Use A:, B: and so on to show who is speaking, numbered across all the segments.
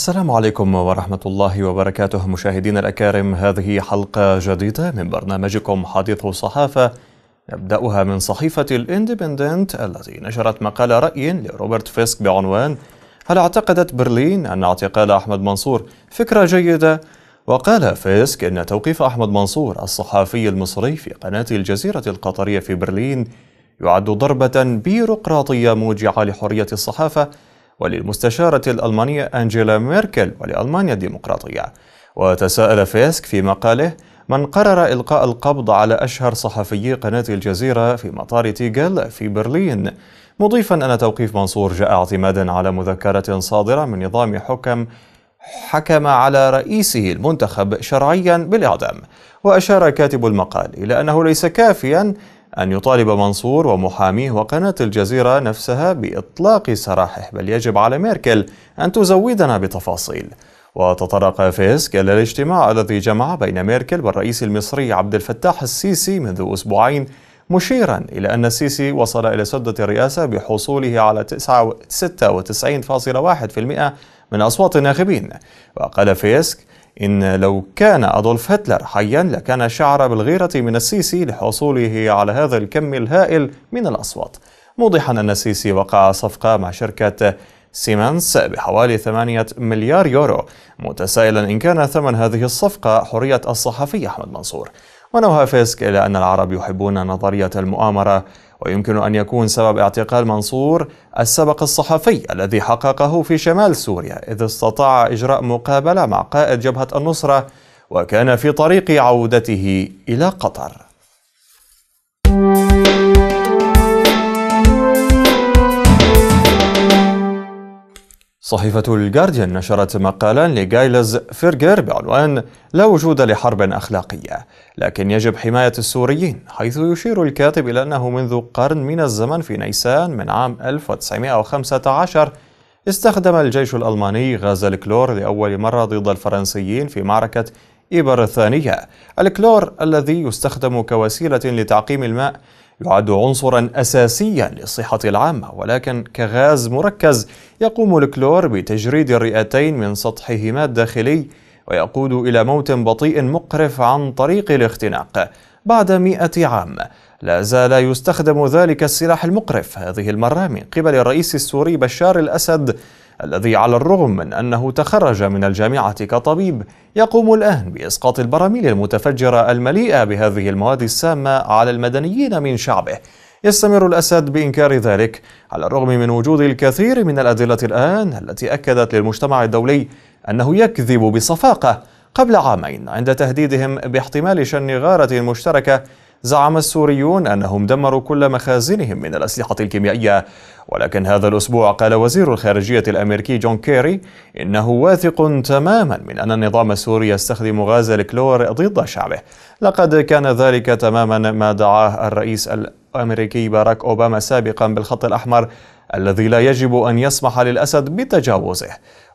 A: السلام عليكم ورحمة الله وبركاته مشاهدينا الأكارم هذه حلقة جديدة من برنامجكم حديث الصحافة نبدأها من صحيفة الاندبندنت التي نشرت مقال رأي لروبرت فيسك بعنوان هل اعتقدت برلين أن اعتقال أحمد منصور فكرة جيدة؟ وقال فيسك إن توقيف أحمد منصور الصحافي المصري في قناة الجزيرة القطرية في برلين يعد ضربة بيروقراطية موجعة لحرية الصحافة وللمستشارة الألمانية أنجيلا ميركل ولألمانيا الديمقراطية وتساءل فيسك في مقاله من قرر إلقاء القبض على أشهر صحفيي قناة الجزيرة في مطار تيغل في برلين مضيفا أن توقيف منصور جاء اعتمادا على مذكرة صادرة من نظام حكم حكم على رئيسه المنتخب شرعيا بالإعدام وأشار كاتب المقال إلى أنه ليس كافيا أن يطالب منصور ومحاميه وقناة الجزيرة نفسها بإطلاق سراحه بل يجب على ميركل أن تزودنا بتفاصيل وتطرق فيسك إلى الاجتماع الذي جمع بين ميركل والرئيس المصري عبد الفتاح السيسي منذ أسبوعين مشيرا إلى أن السيسي وصل إلى سدة الرئاسة بحصوله على 96.1% من أصوات الناخبين وقال فيسك إن لو كان أدولف هتلر حيا لكان شعر بالغيرة من السيسي لحصوله على هذا الكم الهائل من الأصوات موضحا أن السيسي وقع صفقة مع شركة سيمنس بحوالي 8 مليار يورو متسائلا إن كان ثمن هذه الصفقة حرية الصحفي أحمد منصور ونوها فيسك إلى أن العرب يحبون نظرية المؤامرة ويمكن أن يكون سبب اعتقال منصور السبق الصحفي الذي حققه في شمال سوريا إذ استطاع إجراء مقابلة مع قائد جبهة النصرة وكان في طريق عودته إلى قطر صحيفة الجارديان نشرت مقالا لجايلز فيرجر بعنوان لا وجود لحرب أخلاقية لكن يجب حماية السوريين حيث يشير الكاتب إلى أنه منذ قرن من الزمن في نيسان من عام 1915 استخدم الجيش الألماني غاز الكلور لأول مرة ضد الفرنسيين في معركة إبر الثانية الكلور الذي يستخدم كوسيلة لتعقيم الماء يعد عنصرا أساسيا للصحة العامة ولكن كغاز مركز يقوم الكلور بتجريد الرئتين من سطحهما الداخلي ويقود إلى موت بطيء مقرف عن طريق الاختناق بعد مئة عام لا زال يستخدم ذلك السلاح المقرف هذه المرة من قبل الرئيس السوري بشار الأسد الذي على الرغم من أنه تخرج من الجامعة كطبيب يقوم الآن بإسقاط البراميل المتفجرة المليئة بهذه المواد السامة على المدنيين من شعبه يستمر الأسد بإنكار ذلك على الرغم من وجود الكثير من الأدلة الآن التي أكدت للمجتمع الدولي أنه يكذب بصفاقة قبل عامين عند تهديدهم باحتمال شن غارة مشتركة زعم السوريون أنهم دمروا كل مخازنهم من الأسلحة الكيميائية ولكن هذا الأسبوع قال وزير الخارجية الأمريكي جون كيري إنه واثق تماما من أن النظام السوري يستخدم غاز الكلور ضد شعبه لقد كان ذلك تماما ما دعاه الرئيس الأمريكي باراك أوباما سابقا بالخط الأحمر الذي لا يجب أن يسمح للأسد بتجاوزه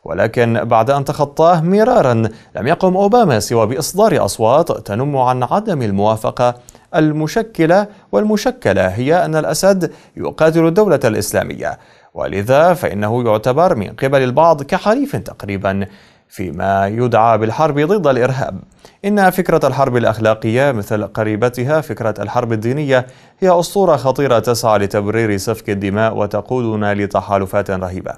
A: ولكن بعد أن تخطاه مرارا لم يقم أوباما سوى بإصدار أصوات تنم عن عدم الموافقة المشكلة والمشكلة هي أن الأسد يقاتل الدولة الإسلامية ولذا فإنه يعتبر من قبل البعض كحليف تقريبا فيما يدعى بالحرب ضد الإرهاب إن فكرة الحرب الأخلاقية مثل قريبتها فكرة الحرب الدينية هي أسطورة خطيرة تسعى لتبرير سفك الدماء وتقودنا لتحالفات رهيبة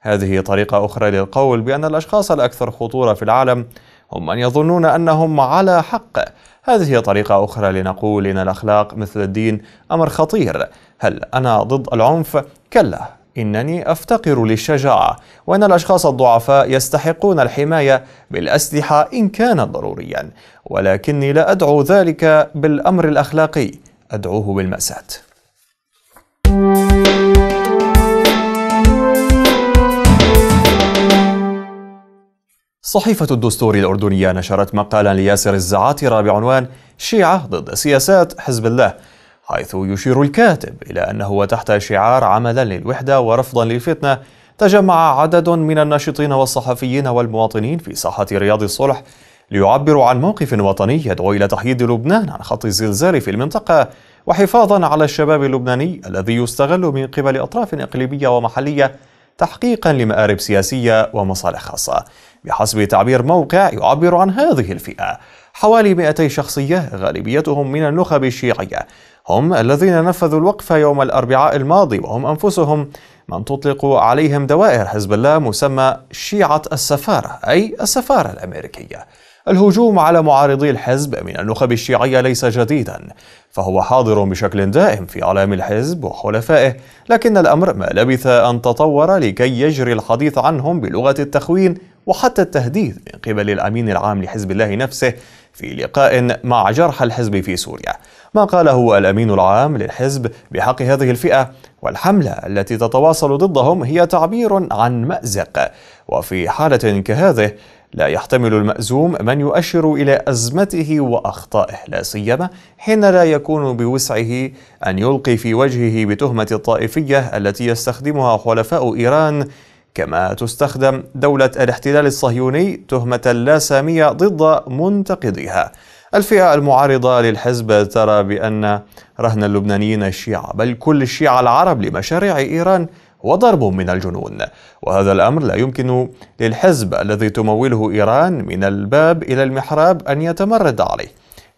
A: هذه طريقة أخرى للقول بأن الأشخاص الأكثر خطورة في العالم هم من يظنون أنهم على حق هذه طريقة أخرى لنقول إن الأخلاق مثل الدين أمر خطير هل أنا ضد العنف؟ كلا إنني أفتقر للشجاعة وأن الأشخاص الضعفاء يستحقون الحماية بالأسلحة إن كان ضروريا ولكني لا أدعو ذلك بالأمر الأخلاقي أدعوه بالمأساة صحيفة الدستور الأردنية نشرت مقالا لياسر الزعاترة بعنوان شيعة ضد سياسات حزب الله حيث يشير الكاتب إلى أنه تحت شعار عملا للوحدة ورفضا للفتنة تجمع عدد من الناشطين والصحفيين والمواطنين في ساحة رياض الصلح ليعبروا عن موقف وطني يدعو إلى تحييد لبنان عن خط الزلزال في المنطقة وحفاظا على الشباب اللبناني الذي يستغل من قبل أطراف إقليمية ومحلية تحقيقا لمآرب سياسية ومصالح خاصة بحسب تعبير موقع يعبر عن هذه الفئة حوالي 200 شخصية غالبيتهم من النخب الشيعية هم الذين نفذوا الوقف يوم الأربعاء الماضي وهم أنفسهم من تطلق عليهم دوائر حزب الله مسمى شيعة السفارة أي السفارة الأمريكية الهجوم على معارضي الحزب من النخب الشيعية ليس جديدا فهو حاضر بشكل دائم في أعلام الحزب وحلفائه لكن الأمر ما لبث أن تطور لكي يجري الحديث عنهم بلغة التخوين وحتى التهديد من قبل الأمين العام لحزب الله نفسه في لقاء مع جرحى الحزب في سوريا ما قاله الأمين العام للحزب بحق هذه الفئة والحملة التي تتواصل ضدهم هي تعبير عن مأزق وفي حالة كهذه لا يحتمل المأزوم من يؤشر إلى أزمته وأخطائه لا سيما حين لا يكون بوسعه أن يلقي في وجهه بتهمة الطائفية التي يستخدمها حلفاء إيران كما تستخدم دولة الاحتلال الصهيوني تهمة لا سامية ضد منتقديها الفئة المعارضة للحزب ترى بأن رهن اللبنانيين الشيعة بل كل الشيعة العرب لمشاريع إيران وضرب من الجنون وهذا الأمر لا يمكن للحزب الذي تموله إيران من الباب إلى المحراب أن يتمرد عليه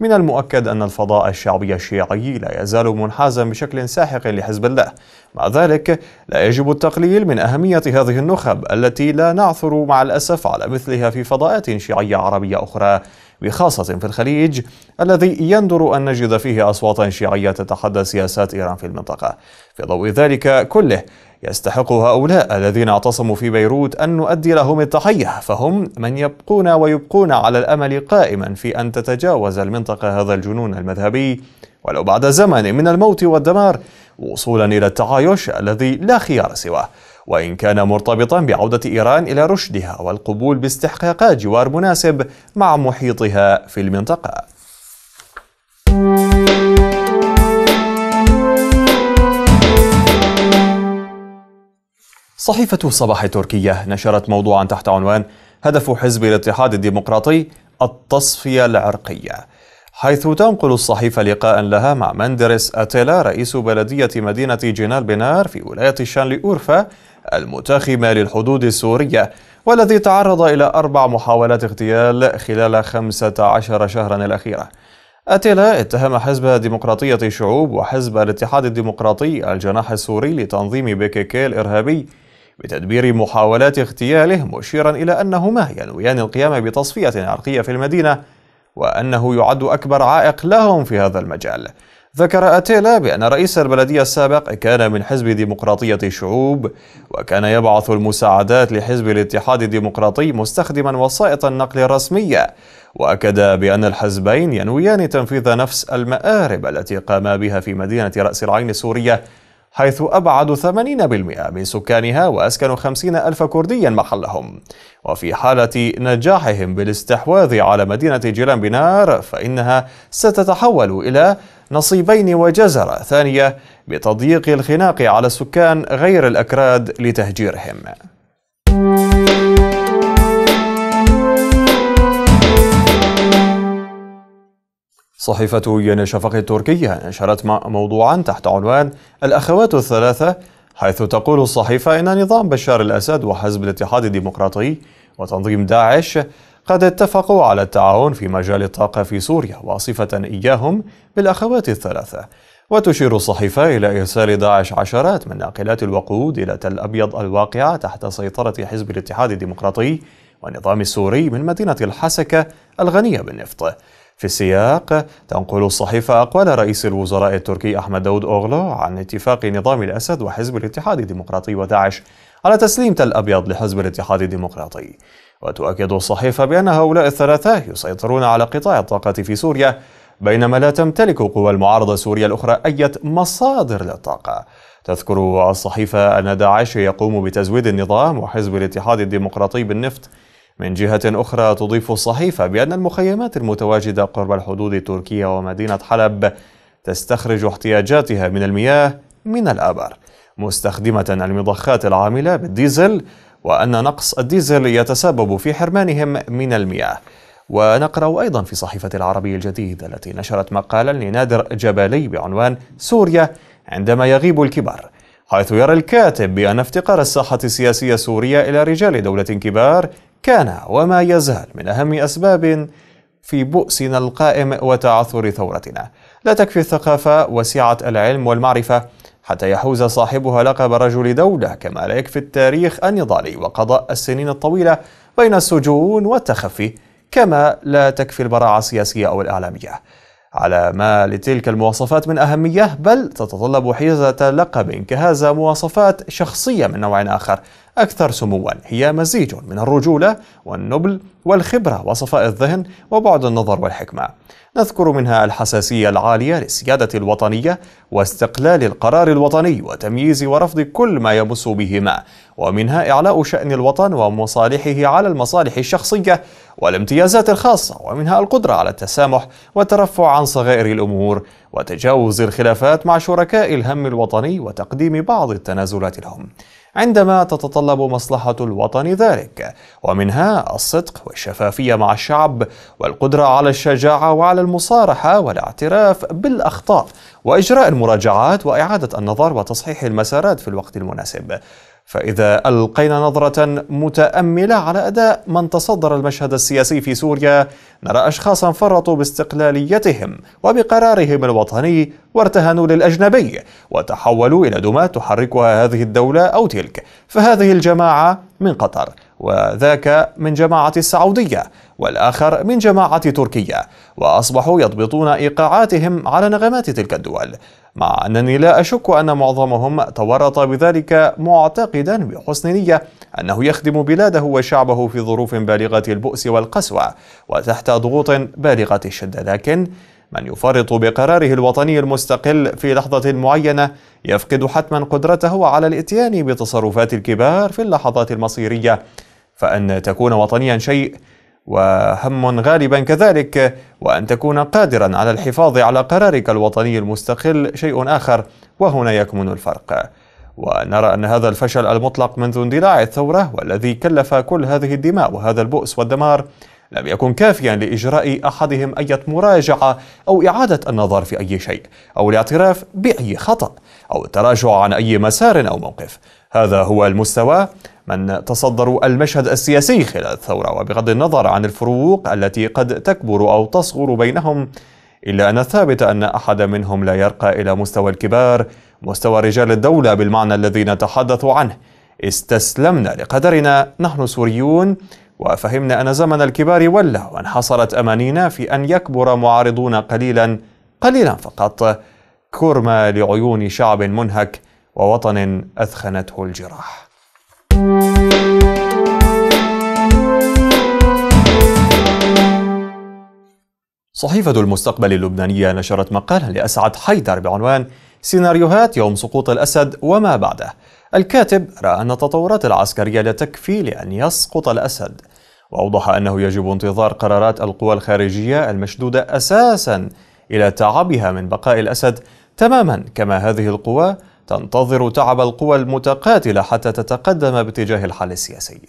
A: من المؤكد أن الفضاء الشعبي الشيعي لا يزال منحازا بشكل ساحق لحزب الله مع ذلك لا يجب التقليل من أهمية هذه النخب التي لا نعثر مع الأسف على مثلها في فضاءات شيعية عربية أخرى بخاصة في الخليج الذي يندر أن نجد فيه أصواتا شيعية تتحدى سياسات إيران في المنطقة في ضوء ذلك كله يستحق هؤلاء الذين اعتصموا في بيروت أن نؤدي لهم التحية فهم من يبقون ويبقون على الأمل قائما في أن تتجاوز المنطقة هذا الجنون المذهبي ولو بعد زمن من الموت والدمار وصولا إلى التعايش الذي لا خيار سواه وإن كان مرتبطا بعودة إيران إلى رشدها والقبول باستحقاق جوار مناسب مع محيطها في المنطقة صحيفة صباح التركية نشرت موضوعا تحت عنوان هدف حزب الاتحاد الديمقراطي التصفية العرقية حيث تنقل الصحيفة لقاء لها مع مندرس أتيلا رئيس بلدية مدينة جنال بنار في ولاية شانلي أورفا المتاخمة للحدود السورية والذي تعرض إلى أربع محاولات اغتيال خلال 15 شهرا الأخيرة أتيلا اتهم حزب ديمقراطية الشعوب وحزب الاتحاد الديمقراطي الجناح السوري لتنظيم بيكيكي الإرهابي بتدبير محاولات اغتياله مشيرا إلى أنهما ينويان القيام بتصفية عرقية في المدينة وأنه يعد أكبر عائق لهم في هذا المجال ذكر أتيلا بأن رئيس البلدية السابق كان من حزب ديمقراطية الشعوب وكان يبعث المساعدات لحزب الاتحاد الديمقراطي مستخدما وسائط النقل الرسمية وأكد بأن الحزبين ينويان تنفيذ نفس المآرب التي قاما بها في مدينة رأس العين السورية حيث أبعد 80% من سكانها وأسكنوا 50 ألف كردي محلهم وفي حالة نجاحهم بالاستحواذ على مدينة جيلان بنار فإنها ستتحول إلى نصيبين وجزرة ثانية بتضييق الخناق على السكان غير الأكراد لتهجيرهم صحيفة ين شفق التركية نشرت موضوعا تحت عنوان الأخوات الثلاثة حيث تقول الصحيفة إن نظام بشار الأسد وحزب الاتحاد الديمقراطي وتنظيم داعش قد اتفقوا على التعاون في مجال الطاقة في سوريا واصفة إياهم بالأخوات الثلاثة وتشير الصحيفة إلى إرسال داعش عشرات من ناقلات الوقود إلى تل أبيض الواقعة تحت سيطرة حزب الاتحاد الديمقراطي والنظام السوري من مدينة الحسكة الغنية بالنفط في السياق تنقل الصحيفة أقوال رئيس الوزراء التركي أحمد داود أوغلو عن اتفاق نظام الأسد وحزب الاتحاد الديمقراطي وداعش على تسليم تل أبيض لحزب الاتحاد الديمقراطي وتؤكد الصحيفة بأن هؤلاء الثلاثة يسيطرون على قطاع الطاقة في سوريا بينما لا تمتلك قوى المعارضة السورية الأخرى أي مصادر للطاقة تذكر الصحيفة أن داعش يقوم بتزويد النظام وحزب الاتحاد الديمقراطي بالنفط من جهة أخرى تضيف الصحيفة بأن المخيمات المتواجدة قرب الحدود التركية ومدينة حلب تستخرج احتياجاتها من المياه من الآبار مستخدمة المضخات العاملة بالديزل وأن نقص الديزل يتسبب في حرمانهم من المياه ونقرأ أيضا في صحيفة العربي الجديد التي نشرت مقالا لنادر جبلي بعنوان سوريا عندما يغيب الكبار حيث يرى الكاتب بأن افتقار الساحة السياسية السورية إلى رجال دولة كبار كان وما يزال من أهم أسباب في بؤسنا القائم وتعثر ثورتنا لا تكفي الثقافة وسعة العلم والمعرفة حتى يحوز صاحبها لقب رجل دولة كما لا يكفي التاريخ النضالي وقضاء السنين الطويلة بين السجون والتخفي كما لا تكفي البراعة السياسية أو الإعلامية على ما لتلك المواصفات من أهمية بل تتطلب حيزة لقب كهذا مواصفات شخصية من نوع آخر أكثر سموا هي مزيج من الرجولة والنبل والخبرة وصفاء الذهن وبعد النظر والحكمة نذكر منها الحساسية العالية للسيادة الوطنية واستقلال القرار الوطني وتمييز ورفض كل ما يمس بهما ومنها إعلاء شأن الوطن ومصالحه على المصالح الشخصية والامتيازات الخاصة ومنها القدرة على التسامح والترفع عن صغائر الأمور وتجاوز الخلافات مع شركاء الهم الوطني وتقديم بعض التنازلات لهم عندما تتطلب مصلحة الوطن ذلك ومنها الصدق والشفافية مع الشعب والقدرة على الشجاعة وعلى المصارحة والاعتراف بالأخطاء وإجراء المراجعات وإعادة النظر وتصحيح المسارات في الوقت المناسب فإذا ألقينا نظرة متأملة على أداء من تصدر المشهد السياسي في سوريا نرى أشخاصا فرطوا باستقلاليتهم وبقرارهم الوطني وارتهنوا للأجنبي وتحولوا إلى دمى تحركها هذه الدولة أو تلك فهذه الجماعة من قطر وذاك من جماعة السعودية والآخر من جماعة تركيا وأصبحوا يضبطون إيقاعاتهم على نغمات تلك الدول مع أنني لا أشك أن معظمهم تورط بذلك معتقدا بحسن نية أنه يخدم بلاده وشعبه في ظروف بالغة البؤس والقسوة وتحت ضغوط بالغة الشدة لكن من يفرط بقراره الوطني المستقل في لحظة معينة يفقد حتما قدرته على الاتيان بتصرفات الكبار في اللحظات المصيرية فأن تكون وطنيا شيء وهم غالبا كذلك وان تكون قادرا على الحفاظ على قرارك الوطني المستقل شيء اخر وهنا يكمن الفرق ونرى ان هذا الفشل المطلق منذ اندلاع الثوره والذي كلف كل هذه الدماء وهذا البؤس والدمار لم يكن كافيا لاجراء احدهم اي مراجعه او اعاده النظر في اي شيء او الاعتراف باي خطا أو التراجع عن أي مسار أو موقف هذا هو المستوى من تصدروا المشهد السياسي خلال الثورة وبغض النظر عن الفروق التي قد تكبر أو تصغر بينهم إلا أن الثابت أن أحد منهم لا يرقى إلى مستوى الكبار مستوى رجال الدولة بالمعنى الذي نتحدث عنه استسلمنا لقدرنا نحن سوريون وفهمنا أن زمن الكبار ولى وانحصرت أمانينا في أن يكبر معارضون قليلا قليلا فقط كرمى لعيون شعب منهك ووطن أثخنته الجراح صحيفة المستقبل اللبنانية نشرت مقالا لأسعد حيدر بعنوان سيناريوهات يوم سقوط الأسد وما بعده الكاتب رأى أن التطورات العسكرية لا تكفي لأن يسقط الأسد وأوضح أنه يجب انتظار قرارات القوى الخارجية المشدودة أساسا إلى تعبها من بقاء الأسد تماما كما هذه القوى تنتظر تعب القوى المتقاتلة حتى تتقدم باتجاه الحل السياسي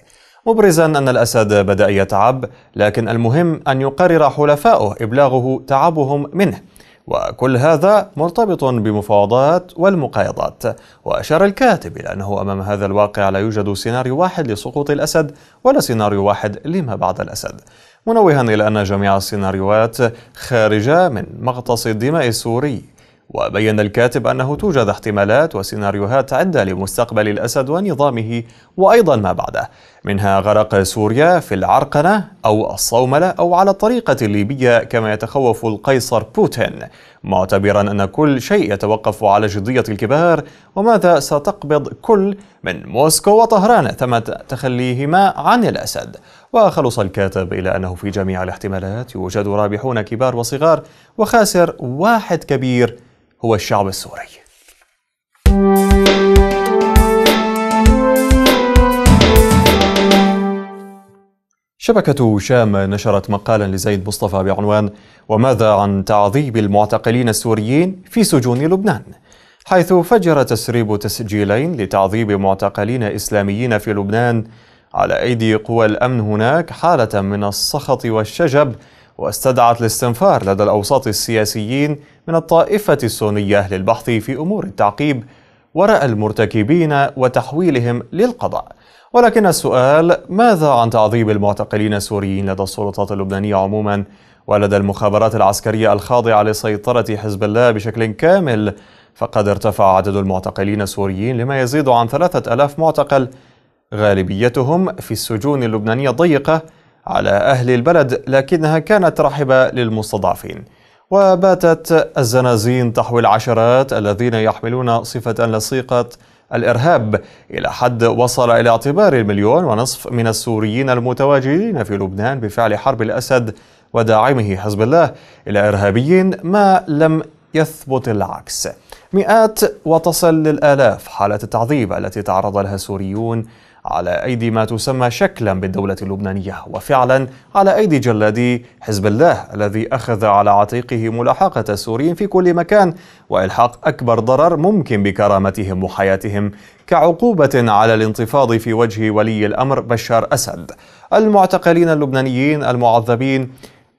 A: مبرزا أن الأسد بدأ يتعب لكن المهم أن يقرر حلفاؤه إبلاغه تعبهم منه وكل هذا مرتبط بمفاوضات والمقايضات وأشار الكاتب إلى أنه أمام هذا الواقع لا يوجد سيناريو واحد لسقوط الأسد ولا سيناريو واحد لما بعد الأسد منوها إلى أن جميع السيناريوهات خارجة من مغطس الدماء السوري وبين الكاتب أنه توجد احتمالات وسيناريوهات عدة لمستقبل الأسد ونظامه وأيضا ما بعده منها غرق سوريا في العرقنة أو الصوملة أو على الطريقة الليبية كما يتخوف القيصر بوتين معتبرا أن كل شيء يتوقف على جدية الكبار وماذا ستقبض كل من موسكو وطهران تم تخليهما عن الأسد وخلص الكاتب إلى أنه في جميع الاحتمالات يوجد رابحون كبار وصغار وخاسر واحد كبير هو الشعب السوري شبكة شام نشرت مقالا لزيد مصطفى بعنوان وماذا عن تعذيب المعتقلين السوريين في سجون لبنان؟ حيث فجر تسريب تسجيلين لتعذيب معتقلين اسلاميين في لبنان على ايدي قوى الامن هناك حاله من السخط والشجب واستدعت الاستنفار لدى الأوساط السياسيين من الطائفة السونية للبحث في أمور التعقيب وراء المرتكبين وتحويلهم للقضاء ولكن السؤال ماذا عن تعذيب المعتقلين السوريين لدى السلطات اللبنانية عموما ولدى المخابرات العسكرية الخاضعة لسيطرة حزب الله بشكل كامل فقد ارتفع عدد المعتقلين السوريين لما يزيد عن ثلاثة ألاف معتقل غالبيتهم في السجون اللبنانية الضيقة على أهل البلد لكنها كانت رحبة للمستضعفين وباتت الزنازين تحوي العشرات الذين يحملون صفة لصيقة الإرهاب إلى حد وصل إلى اعتبار المليون ونصف من السوريين المتواجدين في لبنان بفعل حرب الأسد وداعمه حزب الله إلى إرهابيين ما لم يثبت العكس مئات وتصل للآلاف حالة التعذيب التي تعرض لها السوريون على أيدي ما تسمى شكلا بالدولة اللبنانية وفعلا على أيدي جلادي حزب الله الذي أخذ على عاتقه ملاحقة السوريين في كل مكان وإلحاق أكبر ضرر ممكن بكرامتهم وحياتهم كعقوبة على الانتفاض في وجه ولي الأمر بشار أسد المعتقلين اللبنانيين المعذبين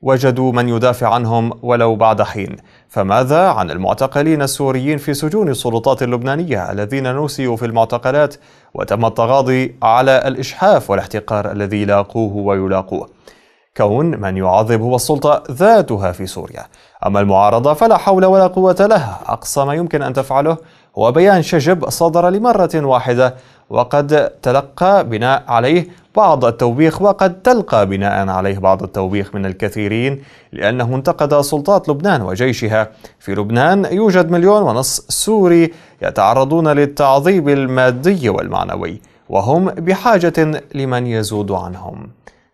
A: وجدوا من يدافع عنهم ولو بعد حين فماذا عن المعتقلين السوريين في سجون السلطات اللبنانية الذين نسيوا في المعتقلات وتم التغاضي على الإشحاف والاحتقار الذي لاقوه ويلاقوه كون من يعذب هو السلطة ذاتها في سوريا أما المعارضة فلا حول ولا قوة لها أقصى ما يمكن أن تفعله وبيان شجب صدر لمرة واحدة وقد تلقى بناء عليه بعض التوبيخ وقد تلقى بناء عليه بعض التوبيخ من الكثيرين لأنه انتقد سلطات لبنان وجيشها في لبنان يوجد مليون ونصف سوري يتعرضون للتعذيب المادي والمعنوي وهم بحاجة لمن يزود عنهم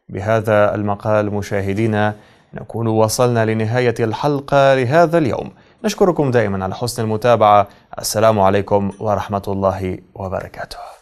A: بهذا المقال مشاهدينا نكون وصلنا لنهاية الحلقة لهذا اليوم نشكركم دائما على حسن المتابعة السلام عليكم ورحمة الله وبركاته